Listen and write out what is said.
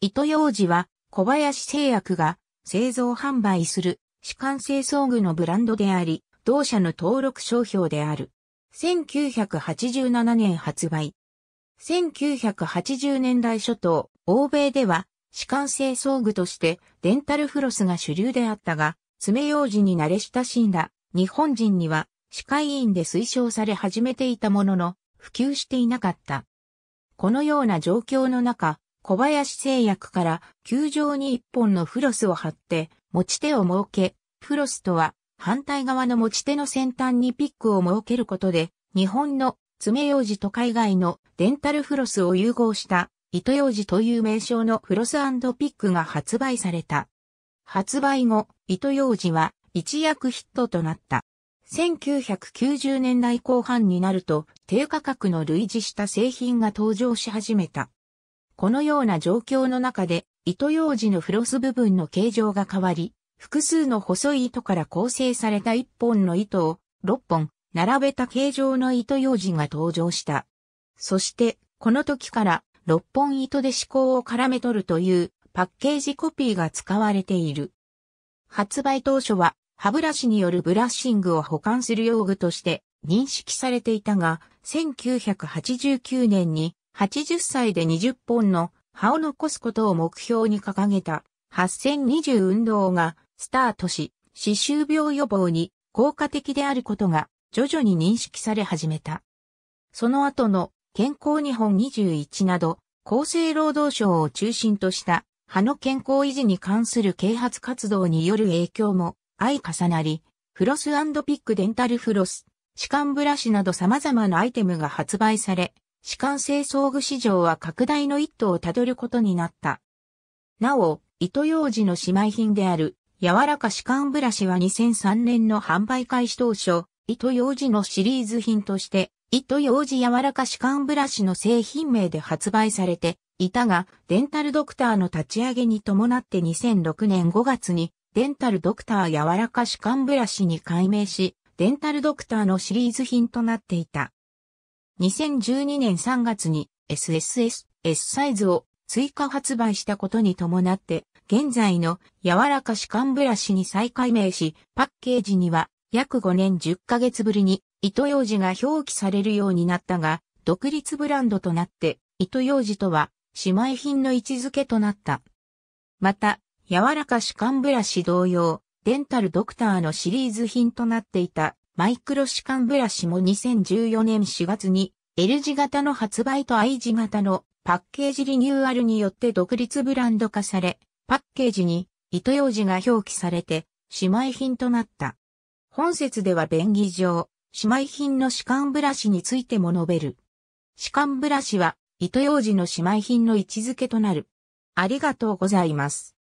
糸用紙は小林製薬が製造販売する歯間清掃具のブランドであり、同社の登録商標である。1987年発売。1980年代初頭、欧米では歯間清掃具としてデンタルフロスが主流であったが、爪用紙に慣れ親しんだ日本人には歯科医院で推奨され始めていたものの普及していなかった。このような状況の中、小林製薬から球場に一本のフロスを貼って持ち手を設け、フロスとは反対側の持ち手の先端にピックを設けることで、日本の爪楊枝と海外のデンタルフロスを融合した糸楊枝という名称のフロスピックが発売された。発売後、糸楊枝は一躍ヒットとなった。1990年代後半になると低価格の類似した製品が登場し始めた。このような状況の中で、糸用紙のフロス部分の形状が変わり、複数の細い糸から構成された1本の糸を6本並べた形状の糸用紙が登場した。そして、この時から6本糸で思考を絡め取るというパッケージコピーが使われている。発売当初は歯ブラシによるブラッシングを保管する用具として認識されていたが、1989年に80歳で20本の葉を残すことを目標に掲げた8020運動がスタートし、歯周病予防に効果的であることが徐々に認識され始めた。その後の健康日本21など厚生労働省を中心とした歯の健康維持に関する啓発活動による影響も相重なり、フロスピックデンタルフロス、歯間ブラシなど様々なアイテムが発売され、士官製装具市場は拡大の一途をたどることになった。なお、糸用紙の姉妹品である、柔らか歯管ブラシは2003年の販売開始当初、糸用紙のシリーズ品として、糸用紙柔らか歯管ブラシの製品名で発売されていたが、デンタルドクターの立ち上げに伴って2006年5月に、デンタルドクター柔らか歯管ブラシに改名し、デンタルドクターのシリーズ品となっていた。2012年3月に SSS S サイズを追加発売したことに伴って、現在の柔らか歯間ブラシに再改名し、パッケージには約5年10ヶ月ぶりに糸用紙が表記されるようになったが、独立ブランドとなって、糸用紙とは姉妹品の位置づけとなった。また、柔らか歯間ブラシ同様、デンタルドクターのシリーズ品となっていたマイクロ歯間ブラシも2014年4月に L 字型の発売と I 字型のパッケージリニューアルによって独立ブランド化され、パッケージに糸用紙が表記されて姉妹品となった。本説では便宜上、姉妹品の歯間ブラシについても述べる。歯間ブラシは糸用紙の姉妹品の位置づけとなる。ありがとうございます。